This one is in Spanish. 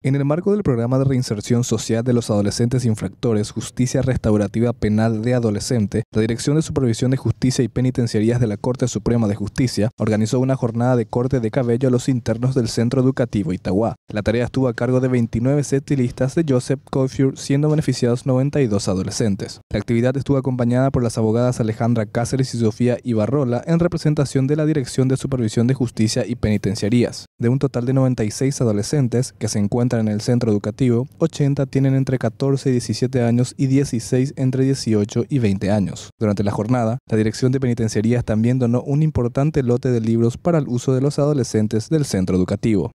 En el marco del programa de reinserción social de los adolescentes infractores Justicia Restaurativa Penal de Adolescente, la Dirección de Supervisión de Justicia y Penitenciarías de la Corte Suprema de Justicia organizó una jornada de corte de cabello a los internos del Centro Educativo Itagua. La tarea estuvo a cargo de 29 setilistas de Joseph Coifure, siendo beneficiados 92 adolescentes. La actividad estuvo acompañada por las abogadas Alejandra Cáceres y Sofía Ibarrola en representación de la Dirección de Supervisión de Justicia y Penitenciarías. De un total de 96 adolescentes que se encuentran en el centro educativo, 80 tienen entre 14 y 17 años y 16 entre 18 y 20 años. Durante la jornada, la Dirección de Penitenciarías también donó un importante lote de libros para el uso de los adolescentes del centro educativo.